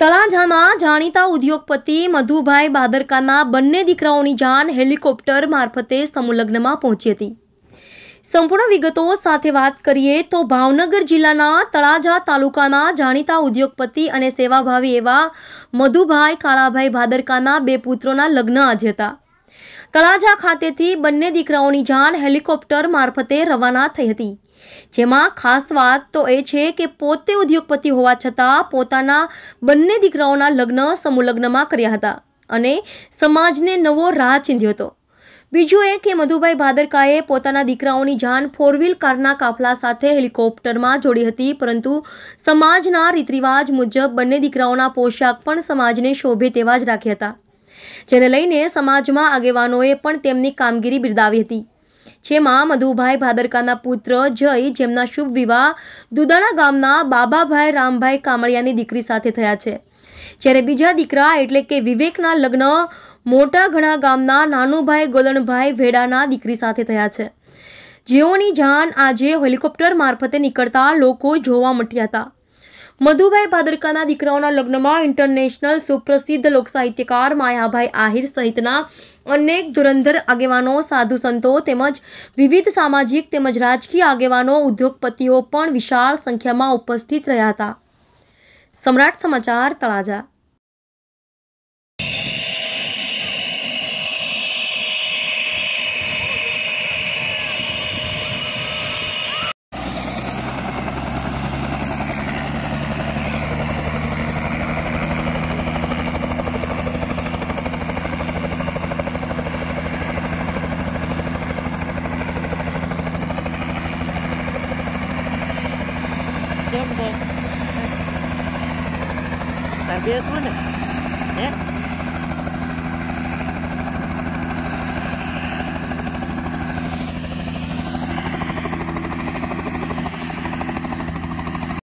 તળાજાના જાણીતા ઉદ્યોગપતિ મધુભાઈ બાદરકાના બંને દીકરાઓની જાન હેલિકોપ્ટર મારફતે સમૂહલગ્નમાં પહોંચી હતી સંપૂર્ણ વિગતો સાથે વાત કરીએ તો ભાવનગર જિલ્લાના તળાજા તાલુકાના જાણીતા ઉદ્યોગપતિ અને સેવાભાવી એવા મધુભાઈ કાળાભાઈ ભાદરકાના બે પુત્રોના લગ્ન આજે હતા તળાજા ખાતેથી બંને દીકરાઓની જાન હેલિકોપ્ટર મારફતે રવાના થઈ હતી જેમાં ખાસ વાત તો એ છે કે પોતે ઉદ્યોગપતિ હોવા છતાં પોતાના બંને દીકરાઓના લગ્ન સમૂહ કર્યા હતા અને સમાજને નવો રાહ ચીંધ્યો હતો બીજું એ કે મધુભાઈ ભાદરકાએ પોતાના દીકરાઓની જાન ફોર કારના કાફલા સાથે હેલિકોપ્ટરમાં જોડી હતી પરંતુ સમાજના રીતરિવાજ મુજબ બંને દીકરાઓના પોશાક પણ સમાજને શોભે તેવા જ રાખ્યા હતા જેને લઈને સમાજમાં આગેવાનોએ પણ તેમની કામગીરી બિરદાવી હતી જેમાં મધુભાઈ ભાદરકાના પુત્ર જય જેમના શુભ વિવાહ દુદાણા ગામના બાબાભાઈ રામભાઈ કામળિયાની દીકરી સાથે થયા છે જ્યારે બીજા દીકરા એટલે કે વિવેકના લગ્ન મોટા ઘણા ગામના નાનુભાઈ ગોલણભાઈ ભેડાના દીકરી સાથે થયા છે જેઓની જાણ આજે હેલિકોપ્ટર મારફતે નીકળતા લોકો જોવા મટ્યા હતા મધુભાઈ ભાદરકાના દીકરાઓના લગ્નમાં ઇન્ટરનેશનલ સુપ્રસિદ્ધ લોકસાહિત્યકાર માયાભાઈ આહિર સહિતના અનેક ધુરંધર આગેવાનો સાધુ સંતો તેમજ વિવિધ સામાજિક તેમજ રાજકીય આગેવાનો ઉદ્યોગપતિઓ પણ વિશાળ સંખ્યામાં ઉપસ્થિત રહ્યા હતા સમ્રાટ સમાચાર Talaja sớm con tạm biệt quá nè nhé